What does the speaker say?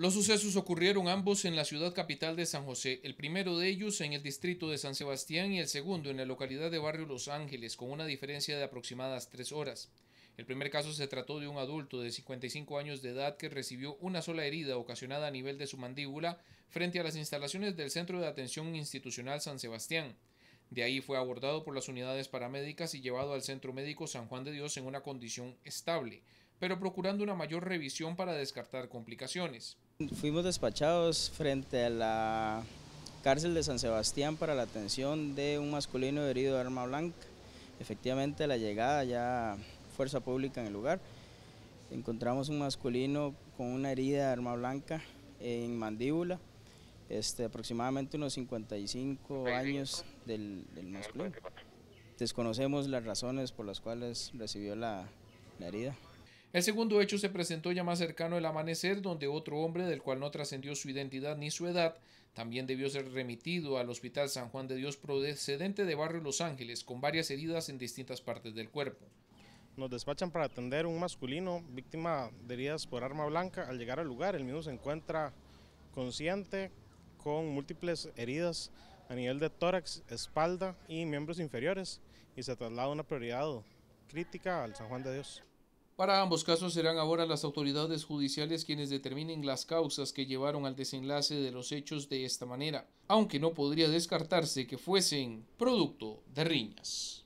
Los sucesos ocurrieron ambos en la ciudad capital de San José, el primero de ellos en el distrito de San Sebastián y el segundo en la localidad de Barrio Los Ángeles, con una diferencia de aproximadas tres horas. El primer caso se trató de un adulto de 55 años de edad que recibió una sola herida ocasionada a nivel de su mandíbula frente a las instalaciones del Centro de Atención Institucional San Sebastián. De ahí fue abordado por las unidades paramédicas y llevado al Centro Médico San Juan de Dios en una condición estable, pero procurando una mayor revisión para descartar complicaciones. Fuimos despachados frente a la cárcel de San Sebastián para la atención de un masculino herido de arma blanca. Efectivamente, la llegada ya fuerza pública en el lugar. Encontramos un masculino con una herida de arma blanca en mandíbula, este, aproximadamente unos 55 años del, masculino. Desconocemos las razones por las cuales recibió la herida. El segundo hecho se presentó ya más cercano al amanecer, donde otro hombre, del cual no trascendió su identidad ni su edad, también debió ser remitido al Hospital San Juan de Dios procedente de Barrio Los Ángeles, con varias heridas en distintas partes del cuerpo. Nos despachan para atender a un masculino víctima de heridas por arma blanca. Al llegar al lugar, el mismo se encuentra consciente con múltiples heridas a nivel de tórax, espalda y miembros inferiores y se traslada una prioridad crítica al San Juan de Dios. Para ambos casos serán ahora las autoridades judiciales quienes determinen las causas que llevaron al desenlace de los hechos de esta manera, aunque no podría descartarse que fuesen producto de riñas.